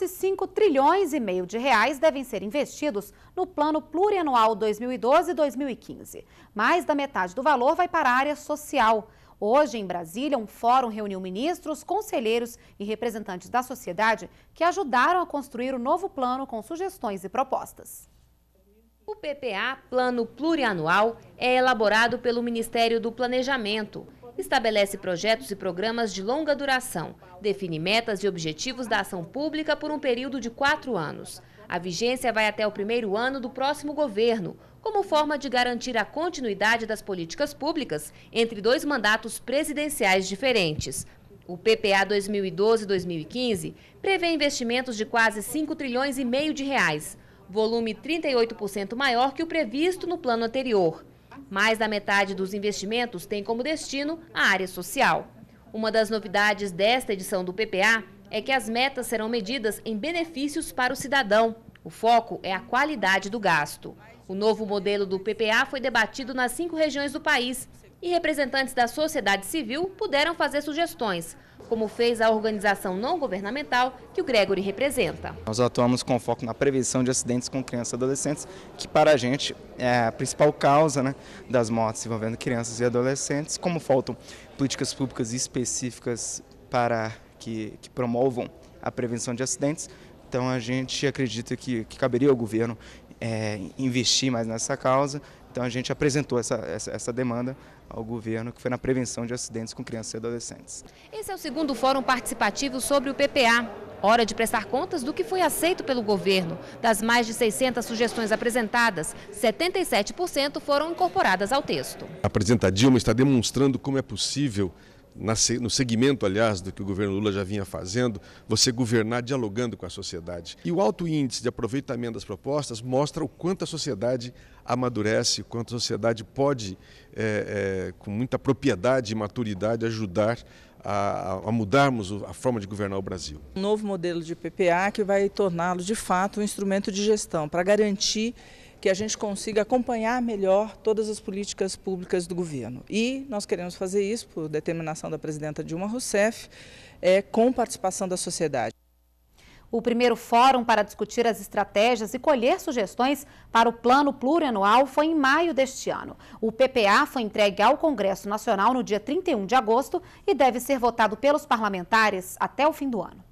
quase 5 trilhões e meio de reais devem ser investidos no Plano Plurianual 2012-2015. Mais da metade do valor vai para a área social. Hoje, em Brasília, um fórum reuniu ministros, conselheiros e representantes da sociedade que ajudaram a construir o novo plano com sugestões e propostas. O PPA, Plano Plurianual, é elaborado pelo Ministério do Planejamento. Estabelece projetos e programas de longa duração. Define metas e objetivos da ação pública por um período de quatro anos. A vigência vai até o primeiro ano do próximo governo, como forma de garantir a continuidade das políticas públicas entre dois mandatos presidenciais diferentes. O PPA 2012-2015 prevê investimentos de quase 5 trilhões e meio de reais, volume 38% maior que o previsto no plano anterior. Mais da metade dos investimentos tem como destino a área social. Uma das novidades desta edição do PPA é que as metas serão medidas em benefícios para o cidadão. O foco é a qualidade do gasto. O novo modelo do PPA foi debatido nas cinco regiões do país e representantes da sociedade civil puderam fazer sugestões, como fez a organização não governamental que o Gregory representa. Nós atuamos com foco na prevenção de acidentes com crianças e adolescentes, que para a gente é a principal causa né, das mortes envolvendo crianças e adolescentes, como faltam políticas públicas específicas para que, que promovam a prevenção de acidentes. Então a gente acredita que, que caberia ao governo é, investir mais nessa causa então a gente apresentou essa, essa, essa, demanda ao governo, que foi na prevenção de acidentes com crianças e adolescentes. Esse é o segundo fórum participativo sobre o PPA. Hora de prestar contas do que foi aceito pelo governo. Das mais de 600 sugestões apresentadas, 77% foram incorporadas ao texto. A presidenta Dilma está demonstrando como é possível no segmento, aliás, do que o governo Lula já vinha fazendo, você governar dialogando com a sociedade. E o alto índice de aproveitamento das propostas mostra o quanto a sociedade amadurece, o quanto a sociedade pode, é, é, com muita propriedade e maturidade, ajudar a, a, mudarmos a forma de governar o Brasil. Um novo modelo de PPA que vai torná-lo, de fato, um instrumento de gestão para garantir que a gente consiga acompanhar melhor todas as políticas públicas do governo. E nós queremos fazer isso, por determinação da presidenta Dilma Rousseff, é, com participação da sociedade. O primeiro fórum para discutir as estratégias e colher sugestões para o plano plurianual foi em maio deste ano. O PPA foi entregue ao Congresso Nacional no dia 31 de agosto e deve ser votado pelos parlamentares até o fim do ano.